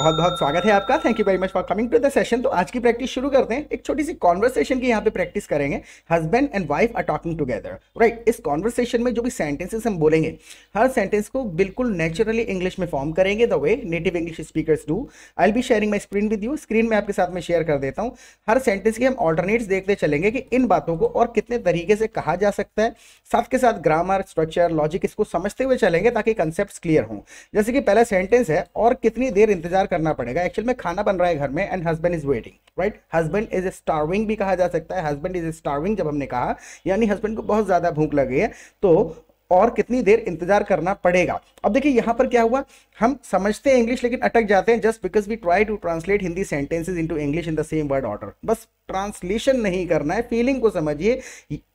बहुत बहुत स्वागत है आपका thank you very much for coming to the session तो आज की प्रैक्टिस शुरू करते हैं एक छोटी सी कॉन्वर्सेशन की यहाँ पे प्रैक्टिस करेंगे husband and wife are talking together right इस कॉन्वर्सेशन में जो भी सेंटेंसेस हम बोलेंगे हर सेंटेंस को बिल्कुल नेचुरली इंग्लिश में फॉर्म करेंगे the way native English speakers do I be sharing my screen with you screen में आपके साथ में शेयर कर देता हूँ हर सेंटेंस की हम ऑल्टरनेट्स देखते चलेंगे कि इन बातों को और कितने तरीके से कहा जा सकता है साथ के साथ ग्रामर स्ट्रक्चर लॉजिक इसको समझते हुए चलेंगे ताकि कंसेप्ट क्लियर हों जैसे कि पहला सेंटेंस है और कितनी देर इंतजार करना पड़ेगा एक्चुअल में खाना बन रहा है घर में and husband is waiting right husband is starving भी कहा जा सकता है हस्बैंड इज स्टार्विंग जब हमने कहा यानी हस्बैंड को बहुत ज़्यादा भूख लगी है तो और कितनी देर इंतजार करना पड़ेगा अब देखिए यहां पर क्या हुआ हम समझते हैं इंग्लिश लेकिन अटक जाते हैं just because we try to translate Hindi sentences into English in the same word order बस ट्रांसलेशन नहीं करना है फीलिंग को समझिए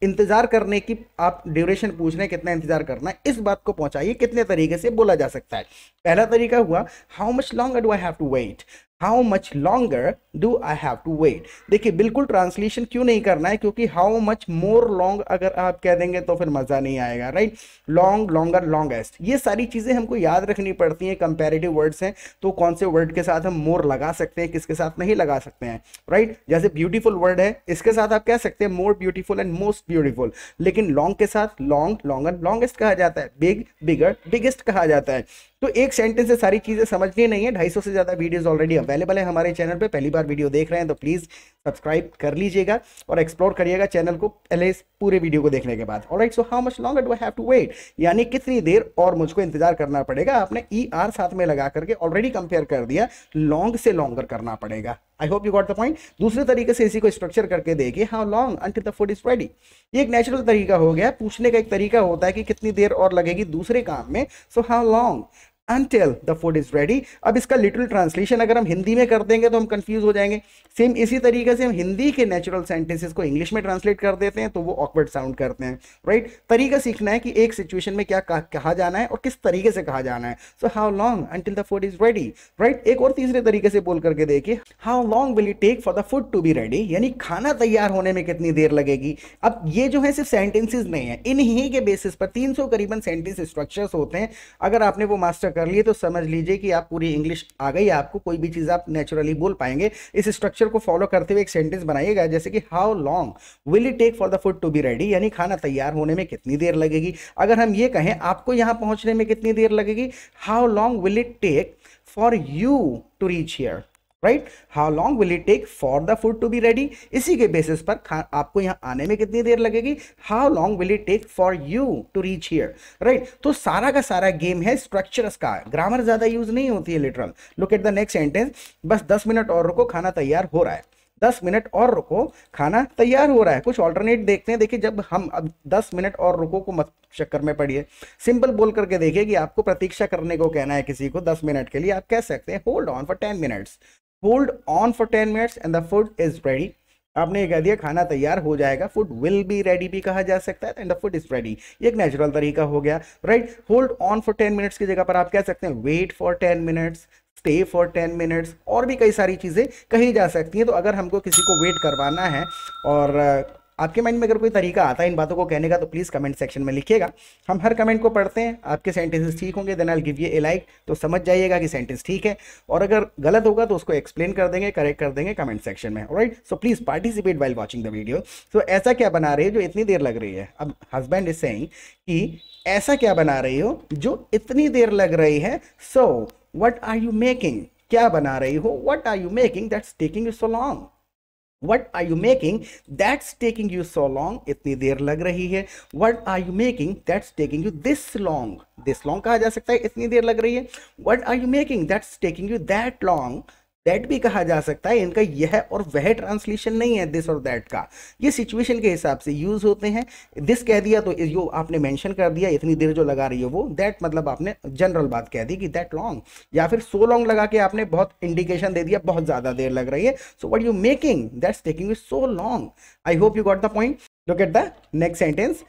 इंतजार करने की आप ड्यूरेशन पूछ रहे हैं कितना इंतजार करना है इस बात को पहुंचाइए कितने तरीके से बोला जा सकता है पहला तरीका हुआ how much long do I have to wait how much longer do I have to wait देखिए बिल्कुल ट्रांसलेशन क्यों नहीं करना है क्योंकि हाउ मच मोर लॉन्ग अगर आप कह देंगे तो फिर मज़ा नहीं आएगा राइट लॉन्ग लॉन्गर लॉन्गेस्ट ये सारी चीज़ें हमको याद रखनी पड़ती हैं कंपेरेटिव वर्ड्स हैं तो कौन से वर्ड के साथ हम मोर लगा सकते हैं किसके साथ नहीं लगा सकते हैं राइट right? जैसे ब्यूटीफुल वर्ड है इसके साथ आप कह सकते हैं more beautiful and most beautiful लेकिन लॉन्ग के साथ लॉन्ग लॉन्गर लॉन्गेस्ट कहा जाता है बिग बिगर बिगेस्ट कहा जाता है तो एक सेंटेंस से सारी चीज़ें समझनी नहीं है ढाई से ज़्यादा वीडियोज़ ऑलरेडी अवेलेबल पहले पहले हमारे चैनल पे पहली बार वीडियो देख रहे हैं तो प्लीज़ सब्सक्राइब कर लीजिएगा और एक्सप्लोर करिएगा चैनल को पहले इस पूरे वीडियो को देखने के बाद और right so how much long do have to wait यानी कितनी देर और मुझको इंतजार करना पड़ेगा आपने ई e ER साथ में लगा करके ऑलरेडी कंपेयर कर दिया लॉन्ग से लॉन्गर करना पड़ेगा I hope you got the point दूसरे तरीके से इसी को स्ट्रक्चर करके देखिए how long until the food is ready ये एक नेचुरल तरीका हो गया पूछने का एक तरीका होता है कि कितनी देर और लगेगी दूसरे काम में so how long until the food is ready अब इसका लिटरल ट्रांसलेशन अगर हम हिंदी में कर देंगे तो हम कंफ्यूज हो जाएंगे सेम इसी तरीके से हम हिंदी के नेचुरल सेंटेंसेस को इंग्लिश में ट्रांसलेट कर देते हैं तो वो ऑकवर्ड साउंड करते हैं राइट right? तरीका सीखना है कि एक सिचुएशन में क्या कहा जाना है और किस तरीके से कहा जाना है so how long until the food is ready right एक और तीसरे तरीके से बोल करके देखिए how long will you take for the food to be ready यानी खाना तैयार होने में कितनी देर लगेगी अब ये जो है सिर्फ सेंटेंसेज नहीं है इन्हीं के बेसिस पर तीन सौ करीबन सेंटेंस स्ट्रक्चर्स होते हैं अगर आपने वो मास्टर कर लिए तो समझ लीजिए कि आप पूरी इंग्लिश आ गई आपको कोई भी चीज़ आप नेचुरली बोल पाएंगे इस स्ट्रक्चर को फॉलो करते हुए एक सेंटेंस बनाइएगा जैसे कि how long will it take for the food to be ready यानी खाना तैयार होने में कितनी देर लगेगी अगर हम ये कहें आपको यहाँ पहुँचने में कितनी देर लगेगी how long will it take for you to reach here right how long will it take for the food to be ready इसी के बेसिस पर आपको यहां आने में कितनी देर लगेगी how long will it take for you to reach here right तो सारा का सारा गेम है स्ट्रक्चर्स का ग्रामर ज़्यादा यूज नहीं होती है literal look at the next sentence बस दस मिनट और रुको खाना तैयार हो रहा है दस मिनट और रुको खाना तैयार हो रहा है कुछ ऑल्टरनेट देखते हैं देखिए जब हम अब दस मिनट और रुको को मत चक्कर में पड़िए सिंपल बोल करके देखिए कि आपको प्रतीक्षा करने को कहना है किसी को दस मिनट के लिए आप कह सकते हैं hold on for ten minutes hold on for ten minutes and the food is ready आपने ये कह दिया खाना तैयार हो जाएगा फूड विल बी रेडी भी कहा जा सकता है and the food is ready ये एक नेचुरल तरीका हो गया right hold on for ten minutes की जगह पर आप कह सकते हैं wait for ten minutes stay for ten minutes और भी कई सारी चीज़ें कही जा सकती हैं तो अगर हमको किसी को वेट करवाना है और आपके माइंड में अगर कोई तरीका आता है इन बातों को कहने का तो प्लीज़ कमेंट सेक्शन में लिखिएगा हम हर कमेंट को पढ़ते हैं आपके सेंटेंसेस ठीक होंगे देन आई गिव ये ए लाइक तो समझ जाइएगा कि सेंटेंस ठीक है और अगर गलत होगा तो उसको एक्सप्लेन कर देंगे करेक्ट कर देंगे कमेंट सेक्शन में right so please participate while watching the video so ऐसा क्या बना रही है जो इतनी देर लग रही है अब हस्बैंड इज सेंग कि ऐसा क्या बना रही हो जो इतनी देर लग रही है so what are you making क्या बना रही हो what are you making that's taking you so long what are you making that's taking you so long इतनी देर लग रही है what are you making that's taking you this long this long कहा जा सकता है इतनी देर लग रही है what are you making that's taking you that long that भी कहा जा सकता है इनका यह और वह ट्रांसलेशन नहीं है दिस और दैट का ये सिचुएशन के हिसाब से यूज़ होते हैं दिस कह दिया तो यो आपने मेंशन कर दिया इतनी देर जो लगा रही है वो दैट मतलब आपने जनरल बात कह दी कि दैट लॉन्ग या फिर सो so लॉन्ग लगा के आपने बहुत इंडिकेशन दे दिया बहुत ज़्यादा देर लग रही है so what you making that's taking you so long I hope you got the point look at the next sentence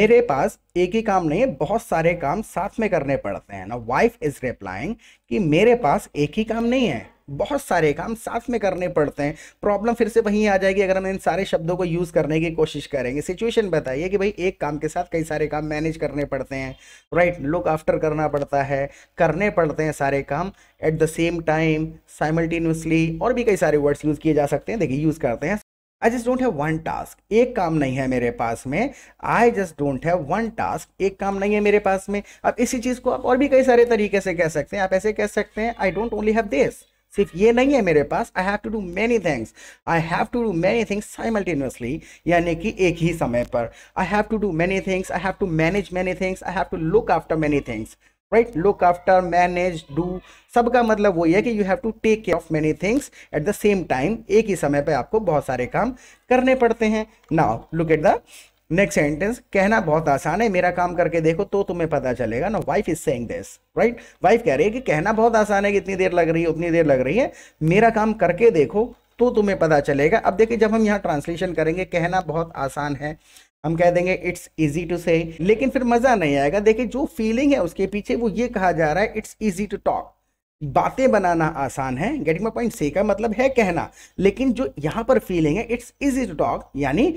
मेरे पास एक ही काम नहीं है बहुत सारे काम साथ में करने पड़ते हैं ना वाइफ इज रिप्लाइंग कि मेरे पास एक ही काम नहीं है बहुत सारे काम साथ में करने पड़ते हैं प्रॉब्लम फिर से वहीं आ जाएगी अगर हम इन सारे शब्दों को यूज़ करने की कोशिश करेंगे सिचुएशन बताइए कि भाई एक काम के साथ कई सारे काम मैनेज करने पड़ते हैं राइट लुक आफ्टर करना पड़ता है करने पड़ते हैं सारे काम at the same time simultaneously और भी कई सारे वर्ड्स यूज़ किए जा सकते हैं देखिए यूज़ करते हैं I just don't have one task एक काम नहीं है मेरे पास में I just don't have one task एक काम नहीं है मेरे पास में अब इसी चीज़ को आप और भी कई सारे तरीके से कह सकते हैं आप ऐसे कह सकते हैं I don't only have this सिर्फ ये नहीं है मेरे पास I have to do many things I have to do many things simultaneously यानी कि एक ही समय पर I have to do many things I have to manage many things I have to look after many things right look after manage do सबका मतलब वही है कि you have to take care of many things at the same time एक ही समय पर आपको बहुत सारे काम करने पड़ते हैं now look at the next sentence कहना बहुत आसान है मेरा काम करके देखो तो तुम्हें पता चलेगा ना wife is saying this right wife कह रही है कि कहना बहुत आसान है कि इतनी देर लग रही है उतनी देर लग रही है मेरा काम करके देखो तो तुम्हें पता चलेगा अब देखिए जब हम यहाँ ट्रांसलेशन करेंगे कहना बहुत आसान है हम कह देंगे इट्स इजी टू से लेकिन फिर मज़ा नहीं आएगा देखिए जो फीलिंग है उसके पीछे वो ये कहा जा रहा है इट्स इजी टू टॉक बातें बनाना आसान है गेटिंग माई पॉइंट से का मतलब है कहना लेकिन जो यहाँ पर फीलिंग है इट्स इजी टू टॉक यानी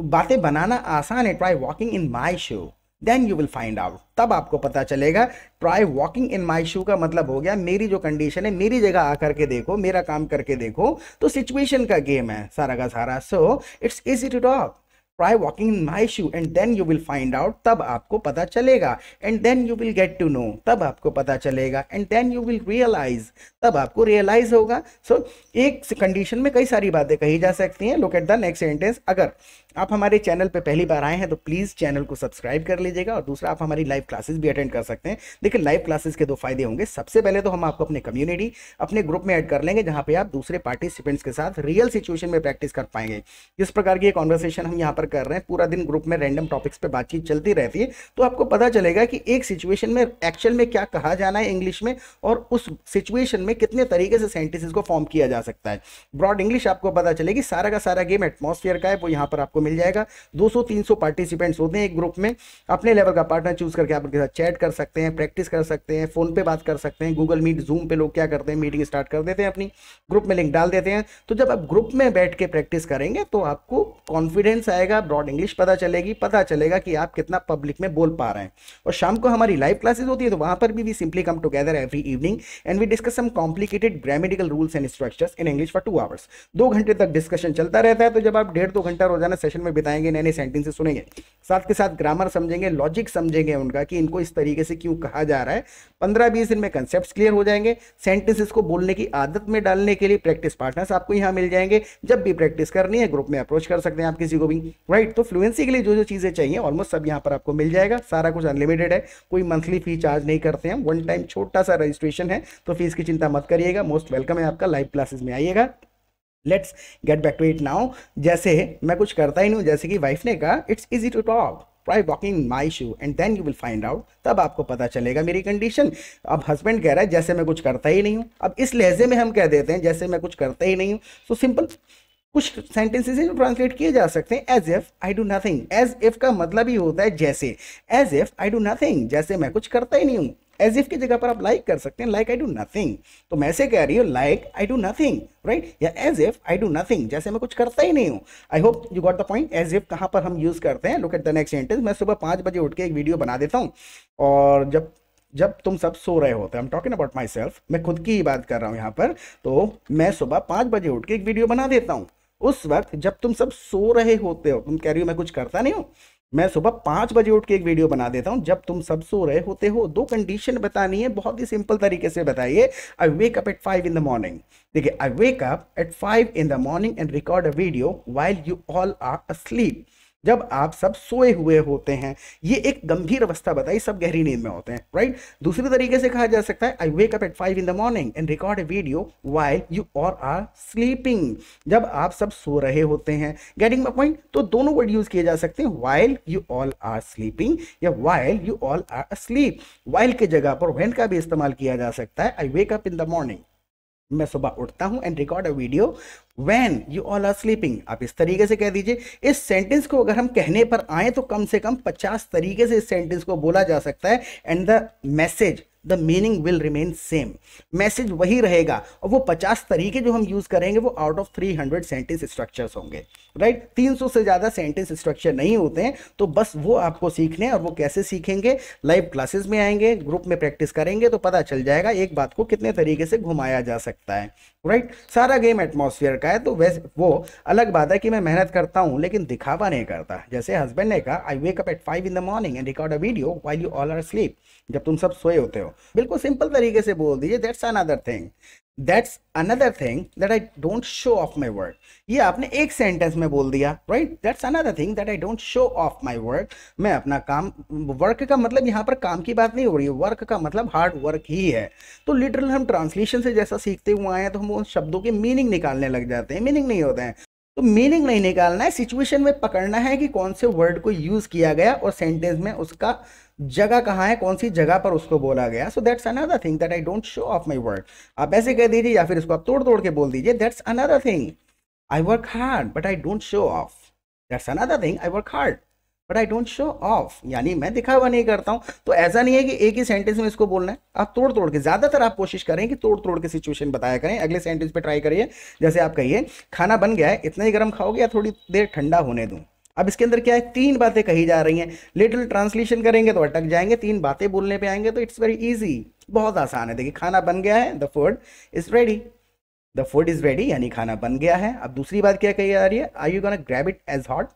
तो बातें बनाना आसान है try walking in my shoe then you will find out तब आपको पता चलेगा ट्राई वॉकिंग इन माई शू का मतलब हो गया मेरी जो कंडीशन है मेरी जगह आकर के देखो मेरा काम करके देखो तो सिचुएशन का गेम है सारा का सारा so it's easy to talk try walking in my shoe and then you will find out तब आपको पता चलेगा and then you will get to know तब आपको पता चलेगा and then you will realise तब आपको रियलाइज होगा सो so, एक कंडीशन में कई सारी बातें कही जा सकती हैं look at the next sentence अगर आप हमारे चैनल पे पहली बार आए हैं तो प्लीज़ चैनल को सब्सक्राइब कर लीजिएगा और दूसरा आप हमारी लाइव क्लासेस भी अटेंड कर सकते हैं देखिए लाइव क्लासेस के दो फायदे होंगे सबसे पहले तो हम आपको अपने कम्युनिटी अपने ग्रुप में ऐड कर लेंगे जहाँ पे आप दूसरे पार्टिसिपेंट्स के साथ रियल सिचुएशन में प्रैक्टिस कर पाएंगे जिस प्रकार की कॉन्वर्सेशन हम यहाँ पर कर रहे हैं पूरा दिन ग्रुप में रैंडम टॉपिक्स पे बातचीत चलती रहती है तो आपको पता चलेगा कि एक सिचुएशन में एक्चुअल में क्या कहा जाना है इंग्लिश में और उस सिचुएशन में कितने तरीके से सेंटेंसेस को फॉर्म किया जा सकता है ब्रॉड इंग्लिश आपको पता चलेगी सारा का सारा गेम एटमोसफियर का है वो यहाँ पर आपको मिल जाएगा दो सौ पार्टिसिपेंट्स होते हैं एक ग्रुप में अपने लेवल का पार्टनर चूज करके आप उनके साथ चैट कर सकते हैं प्रैक्टिस कर सकते हैं फोन पर बात कर सकते हैं गूगल मीट जूम पे लोग क्या करते हैं मीटिंग स्टार्ट कर देते हैं अपनी ग्रुप में लिंक डाल देते हैं तो जब आप ग्रुप में बैठ के प्रैक्टिस करेंगे तो आपको कॉन्फिडेंस आएगा घंटा ब्रॉड इंग्लिश पता चलेगी पता चलेगा कि आप कितना पब्लिक में बोल पा रहे हैं और शाम को हमारी लाइव क्लासेज होती है तो वहाँ पर भी we simply come together every evening and we discuss some complicated grammatical rules and structures in English for two hours दो घंटे तक डिस्कशन चलता रहता है तो जब आप डेढ़ दो घंटा रोजाना सेशन में बिताएंगे नए नए सेंटेंसेस सुनेंगे साथ के साथ ग्रामर समझेंगे लॉजिक समझेंगे उनका कि इनको इस तरीके से क्यों कहा जा रहा है पंद्रह बीस दिन में कंसेप्ट क्लियर हो जाएंगे सेंटेंसेस को बोलने की आदत में डालने के लिए प्रैक्टिस पार्टनर्स आपको यहाँ मिल जाएंगे जब भी प्रैक्टिस करनी है ग्रुप में अप्रोच कर सकते हैं आप किसी को भी राइट तो फ्लुएंसी के लिए जो जो चीज़ें चाहिए ऑलमोस्ट सब यहाँ पर आपको मिल जाएगा सारा कुछ अनलिमिटेड है कोई मंथली फी चार्ज नहीं करते हैं वन टाइम छोटा सा रजिस्ट्रेशन है तो फीस की चिंता मत करिएगा मोस्ट वेलकम है आपका लाइव क्लासेस में आइएगा let's get back to it now जैसे मैं कुछ करता ही नहीं हूँ जैसे कि वाइफ ने कहा it's easy to talk try walking my shoe and then you will find out तब आपको पता चलेगा मेरी कंडीशन अब हस्बैंड कह रहा है जैसे मैं कुछ करता ही नहीं हूँ अब इस लहजे में हम कह देते हैं जैसे मैं कुछ करता ही नहीं हूँ सो सिंपल कुछ सेंटेंसेस हैं जो ट्रांसलेट किए जा सकते हैं as if I do nothing as if का मतलब ही होता है जैसे as if I do nothing जैसे मैं कुछ करता ही नहीं हूँ एज इफ की जगह पर आप लाइक like कर सकते हैं लाइक आई डू नथिंग तो मैं ऐसे कह रही हूँ like I do nothing right या as if I do nothing जैसे मैं कुछ करता ही नहीं हूँ I hope you got the point as if कहाँ पर हम यूज़ करते हैं look at the next sentence मैं सुबह पाँच बजे उठ के एक वीडियो बना देता हूँ और जब जब तुम सब सो रहे होते हैं am talking about myself मैं खुद की ही बात कर रहा हूँ यहाँ पर तो मैं सुबह पाँच बजे उठ के एक वीडियो बना देता हूँ उस वक्त जब तुम सब सो रहे होते हो तुम कह रही हो मैं कुछ करता नहीं हूँ मैं सुबह पाँच बजे उठ के एक वीडियो बना देता हूँ जब तुम सब सो रहे होते हो दो कंडीशन बतानी है बहुत ही सिंपल तरीके से बताइए I wake up at five in the morning देखिए I wake up at five in the morning and record a video while you all are asleep जब आप सब सोए हुए होते हैं ये एक गंभीर अवस्था बताई सब गहरी नींद में होते हैं राइट दूसरे तरीके से कहा जा सकता है I wake up at five in the morning and record a video while you all are sleeping जब आप सब सो रहे होते हैं गेटिंग माई पॉइंट तो दोनों वर्ड यूज किए जा सकते हैं while you all are sleeping या while you all are sleep while के जगह पर वेंट का भी इस्तेमाल किया जा सकता है I wake up in the morning मैं सुबह उठता हूं and record a video when you all are sleeping आप इस तरीके से कह दीजिए इस सेंटेंस को अगर हम कहने पर आए तो कम से कम 50 तरीके से इस सेंटेंस को बोला जा सकता है and the message the meaning will remain same message वही रहेगा और वो पचास तरीके जो हम यूज करेंगे वो out of three hundred sentence structures होंगे राइट तीन सौ से ज़्यादा सेंटेंस स्ट्रक्चर नहीं होते हैं तो बस वो आपको सीखने और वो कैसे सीखेंगे लाइव क्लासेस में आएंगे ग्रुप में प्रैक्टिस करेंगे तो पता चल जाएगा एक बात को कितने तरीके से घुमाया जा सकता है राइट right? सारा गेम एटमोसफियर का है तो वैसे वो अलग बात है कि मैं मेहनत करता हूँ लेकिन दिखावा नहीं करता जैसे हस्बैंड ने कहा I wake up at five in the morning and record a video while you all are sleep जब तुम सब सोए होते हो बिल्कुल सिंपल तरीके से बोल दीजिए that's another thing that's another thing that I don't show off my work ये आपने एक सेंटेंस में बोल दिया right that's another thing that I don't show off my work मैं अपना काम वर्क का मतलब यहाँ पर काम की बात नहीं हो रही है वर्क का मतलब हार्ड वर्क ही है तो लिटरल हम ट्रांसलेशन से जैसा सीखते हुए आए हैं तो हम उन शब्दों के मीनिंग निकालने लग जाते हैं मीनिंग नहीं होते हैं तो मीनिंग नहीं निकालना है सिचुएशन में पकड़ना है कि कौन से वर्ड को यूज़ किया गया और सेंटेंस में उसका जगह कहाँ है कौन सी जगह पर उसको बोला गया so that's another thing that I don't show off my word आप ऐसे कह दीजिए या फिर उसको आप तोड़ तोड़ के बोल दीजिए that's another thing I work hard but I don't show off that's another thing I work hard but I don't show off यानी मैं दिखावा नहीं करता हूं तो ऐसा नहीं है कि एक ही सेंटेंस में इसको बोलना है आप तोड़ तोड़ के ज़्यादातर आप कोशिश करें कि तोड़ तोड़ के सिचुएशन बताया करें अगले सेंटेंस पे ट्राई करिए जैसे आप कहिए खाना बन गया है इतना ही गर्म खाओगे या थोड़ी देर ठंडा होने दूँ अब इसके अंदर क्या है तीन बातें कही जा रही हैं लिटिल ट्रांसलेशन करेंगे तो अटक जाएंगे तीन बातें बोलने पे आएंगे तो इट्स वेरी इजी बहुत आसान है देखिए खाना बन गया है the food is ready the food is ready यानी खाना बन गया है अब दूसरी बात क्या कही जा रही है I you gonna grab it as hot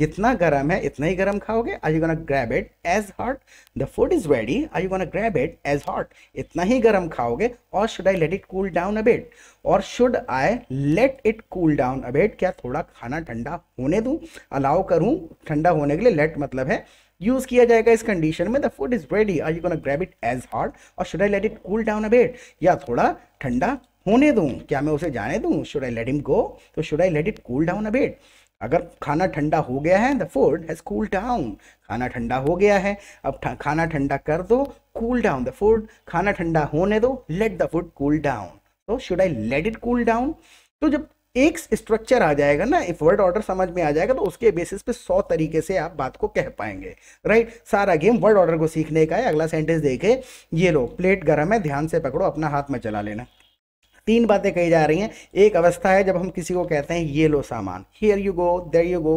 जितना गर्म है इतना ही गर्म खाओगे I you gonna grab it as hot the food is ready I you gonna grab it as hot इतना ही गर्म खाओगे और should I let it cool down a bit or should I let it cool down a bit क्या थोड़ा खाना ठंडा होने दूँ अलाउ करूँ ठंडा होने के लिए लेट मतलब है यूज किया जाएगा इस कंडीशन में the food is ready I you gonna grab it as hot or should I let it cool down a bit या थोड़ा ठंडा होने दूँ क्या मैं उसे जाने दूँ should I late him go तो should I let it cool down a bit अगर खाना ठंडा हो गया है the food has cool down खाना ठंडा हो गया है अब खाना ठंडा कर दो कूल डाउन द फूड खाना ठंडा होने दो let the food cool down तो should I let it cool down तो जब एक स्ट्रक्चर आ जाएगा ना इफ वर्ड ऑर्डर समझ में आ जाएगा तो उसके बेसिस पे सौ तरीके से आप बात को कह पाएंगे राइट सारा गेम वर्ड ऑर्डर को सीखने का है अगला सेंटेंस देखे ये लो प्लेट गर्म है ध्यान से पकड़ो अपना हाथ में चला लेना तीन बातें कही जा रही हैं एक अवस्था है जब हम किसी को कहते हैं ये लो सामान here you go there you go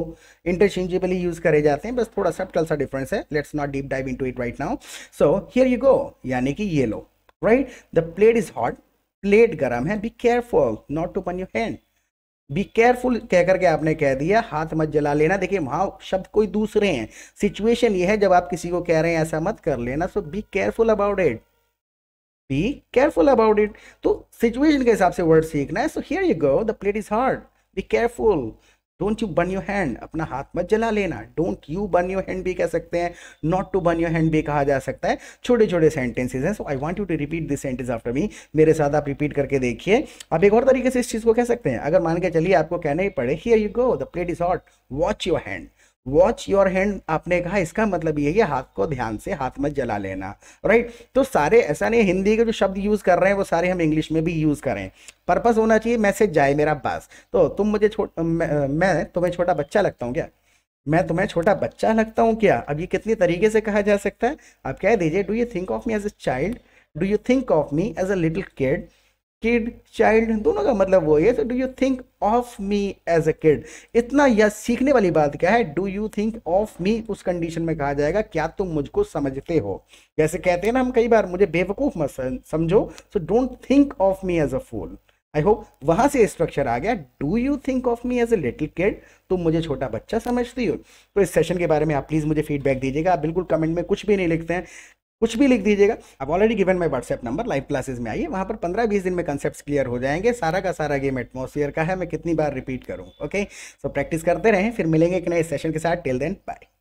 interchangeably use करे जाते हैं बस थोड़ा सब्टल सा डिफरेंस है let's not deep dive into it right now so here you go यानी कि ये लो right the plate is hot plate गर्म है be careful not to burn your hand be careful कह करके आपने कह दिया हाथ मत जला लेना देखिए वहाँ शब्द कोई दूसरे हैं सिचुएशन ये है जब आप किसी को कह रहे हैं ऐसा मत कर लेना so be careful about it be careful about it तो सिचुएशन के हिसाब से वर्ड सीखना है so here you go the plate is hard be careful don't you burn your hand अपना हाथ मत जला लेना don't you burn your hand भी कह सकते हैं not to burn your hand भी कहा जा सकता है छोटे छोटे सेंटेंसेज हैं so I want you to repeat this sentence after me मेरे साथ आप रिपीट करके देखिए आप एक और तरीके से इस चीज़ को कह सकते हैं अगर मान के चलिए आपको कहना ही पड़े here you go the plate is hot watch your hand watch your hand आपने कहा इसका मतलब ये है हाथ को ध्यान से हाथ मत जला लेना राइट तो सारे ऐसा नहीं हिंदी के जो शब्द यूज़ कर रहे हैं वो सारे हम इंग्लिश में भी यूज़ करें पर्पज़ होना चाहिए मैसेज जाए मेरा पास तो तुम मुझे मैं, मैं तुम्हें छोटा बच्चा लगता हूँ क्या मैं तुम्हें छोटा बच्चा लगता हूँ क्या अब ये कितने तरीके से कहा जा सकता है आप कह दीजिए do you think of me as a child do you think of me as a little kid kid child दोनों का मतलब वो है so do you think of me as a kid इतना यह सीखने वाली बात क्या है do you think of me उस कंडीशन में कहा जाएगा क्या तुम मुझको समझते हो जैसे कहते हैं ना हम कई बार मुझे बेवकूफ़ मत समझो so don't think of me as a fool I hope वहां से स्ट्रक्चर आ गया do you think of me as a little kid तुम मुझे छोटा बच्चा समझती हो तो इस सेशन के बारे में आप प्लीज़ मुझे फीडबैक दीजिएगा आप बिल्कुल कमेंट में कुछ भी नहीं लिखते हैं कुछ भी लिख दीजिएगा अब already given my WhatsApp number live classes में आइए वहाँ पर पंद्रह बीस दिन में कंसेप्ट क्लियर हो जाएंगे सारा का सारा गेम एटमोसफियर का है मैं कितनी बार रिपीट करूँ ओके सो प्रैक्टिस करते रहें फिर मिलेंगे एक नए सेशन के साथ टिल देन बाय